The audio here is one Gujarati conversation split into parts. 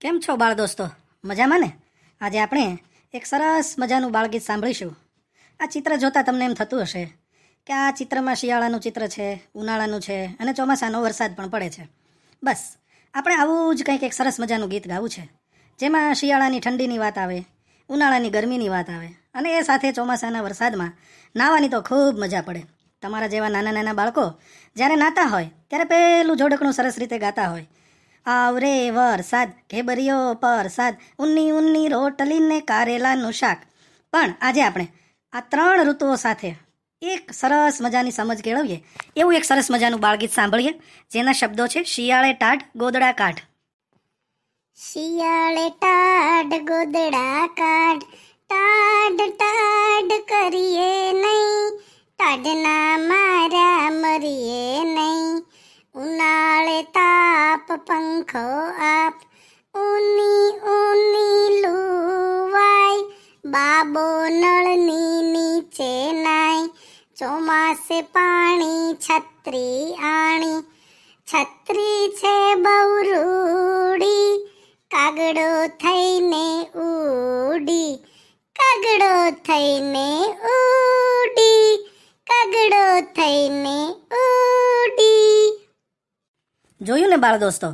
કેમ છો બાળ દોસ્તો મજામાં ને આજે આપણે એક સરસ મજાનું બાળગીત સાંભળીશું આ ચિત્ર જોતાં તમને એમ થતું હશે કે આ ચિત્રમાં શિયાળાનું ચિત્ર છે ઉનાળાનું છે અને ચોમાસાનો વરસાદ પણ પડે છે બસ આપણે આવું જ કંઈક એક સરસ મજાનું ગીત ગાવું છે જેમાં શિયાળાની ઠંડીની વાત આવે ઉનાળાની ગરમીની વાત આવે અને એ સાથે ચોમાસાના વરસાદમાં નાહવાની તો ખૂબ મજા પડે તમારા જેવા નાના નાના બાળકો જ્યારે નાતા હોય ત્યારે પહેલું જોડકણું સરસ રીતે ગાતા હોય આવરે વરસાદ ઘેબરિયો પરસાદ ઉન્ની ઉન્ની રોટલી ને કારેલાનું શાક પણ આજે આપણે આ ત્રણ ઋતુઓ સાથે એક સરસ મજાની સમજ કેળવીએ એવું એક સરસ મજાનું બાળગીત સાંભળીએ જેના શબ્દો છે શિયાળે ટાઢ ગોદડા કાઢ શિયાળે ટાઢ ગોદડા કાઢ ટાઢ ટાઢ કરીએ નહીં ટાઢના મારા મરીએ નહીં ઉનાળે તાપ પંખો આપ ઊની ઊની લુવાય બાબો નળની નીચે નાય ચોમાસે પાણી છત્રી આણી છત્રી છે બહુ રૂડી કાગડો થઈને ઉડી કાગડો થઈને ઉડી કાગડો થઈને ઉડી જોયું ને બાળ દોસ્તો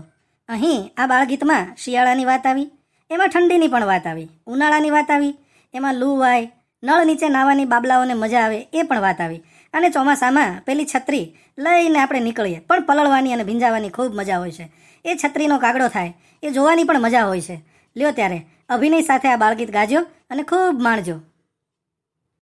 અહીં આ બાળગીતમાં શિયાળાની વાત આવી એમાં ઠંડીની પણ વાત આવી ઉનાળાની વાત આવી એમાં લૂ વાય નળ નીચે નાવાની બાબલાઓને મજા આવે એ પણ વાત આવી અને ચોમાસામાં પેલી છત્રી લઈને આપણે નીકળીએ પણ પલળવાની અને ભીંજાવાની ખૂબ મજા હોય છે એ છત્રીનો કાગડો થાય એ જોવાની પણ મજા હોય છે લ્યો ત્યારે અભિનય સાથે આ બાળગીત ગાજો અને ખૂબ માણજો